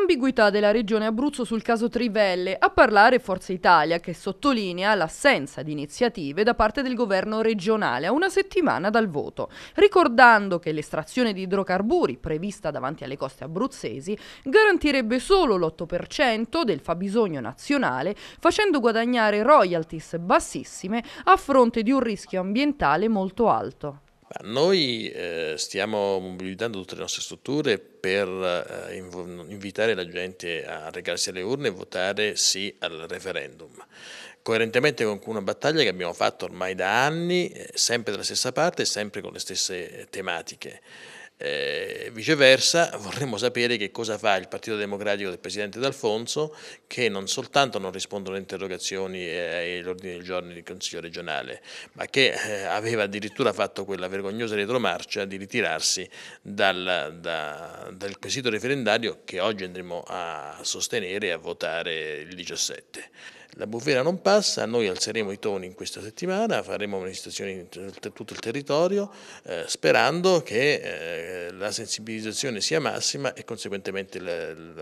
Ambiguità della regione Abruzzo sul caso Trivelle, a parlare Forza Italia che sottolinea l'assenza di iniziative da parte del governo regionale a una settimana dal voto, ricordando che l'estrazione di idrocarburi prevista davanti alle coste abruzzesi garantirebbe solo l'8% del fabbisogno nazionale, facendo guadagnare royalties bassissime a fronte di un rischio ambientale molto alto noi eh, stiamo mobilitando tutte le nostre strutture per eh, invitare la gente a recarsi alle urne e votare sì al referendum. Coerentemente con una battaglia che abbiamo fatto ormai da anni, eh, sempre dalla stessa parte e sempre con le stesse eh, tematiche. Eh, viceversa vorremmo sapere che cosa fa il Partito Democratico del Presidente D'Alfonso che non soltanto non rispondono alle interrogazioni e agli ordini del giorno del Consiglio regionale, ma che eh, aveva addirittura fatto quella vergognosa retromarcia di ritirarsi dal, da, dal quesito referendario che oggi andremo a sostenere e a votare il 17. La bufera non passa, noi alzeremo i toni in questa settimana, faremo manifestazioni in tutto il territorio eh, sperando che eh, la sensibilizzazione sia massima e conseguentemente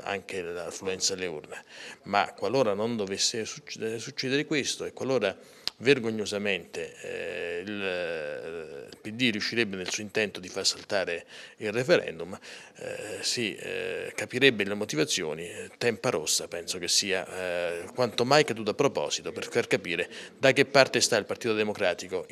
anche l'affluenza alle urne. Ma qualora non dovesse succedere questo e qualora vergognosamente eh, il, eh, PD riuscirebbe nel suo intento di far saltare il referendum, eh, si eh, capirebbe le motivazioni, eh, tempa rossa penso che sia eh, quanto mai caduta a proposito per far capire da che parte sta il Partito Democratico.